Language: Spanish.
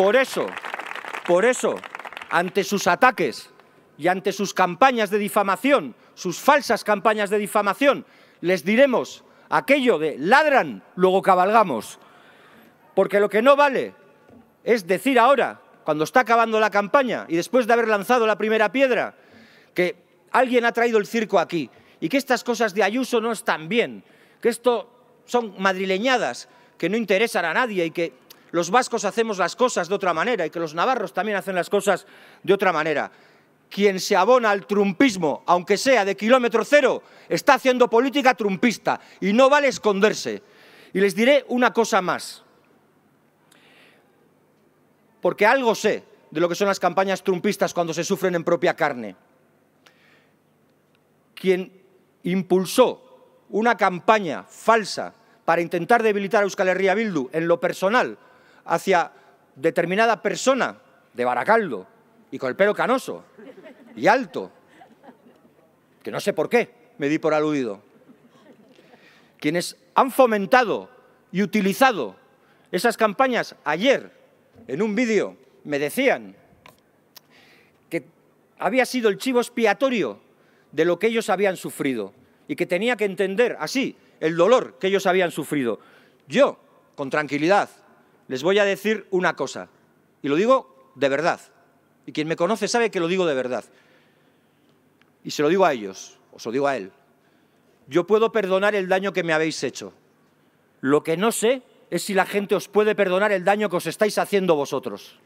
Por eso, por eso, ante sus ataques y ante sus campañas de difamación, sus falsas campañas de difamación, les diremos aquello de ladran, luego cabalgamos. Porque lo que no vale es decir ahora, cuando está acabando la campaña y después de haber lanzado la primera piedra, que alguien ha traído el circo aquí y que estas cosas de Ayuso no están bien, que esto son madrileñadas que no interesan a nadie y que los vascos hacemos las cosas de otra manera y que los navarros también hacen las cosas de otra manera. Quien se abona al trumpismo, aunque sea de kilómetro cero, está haciendo política trumpista y no vale esconderse. Y les diré una cosa más, porque algo sé de lo que son las campañas trumpistas cuando se sufren en propia carne. Quien impulsó una campaña falsa para intentar debilitar a Euskal Herria Bildu en lo personal hacia determinada persona de Baracaldo y con el pelo canoso y alto, que no sé por qué me di por aludido, quienes han fomentado y utilizado esas campañas ayer en un vídeo me decían que había sido el chivo expiatorio de lo que ellos habían sufrido y que tenía que entender así el dolor que ellos habían sufrido. Yo, con tranquilidad, les voy a decir una cosa, y lo digo de verdad, y quien me conoce sabe que lo digo de verdad, y se lo digo a ellos, os lo digo a él, yo puedo perdonar el daño que me habéis hecho. Lo que no sé es si la gente os puede perdonar el daño que os estáis haciendo vosotros.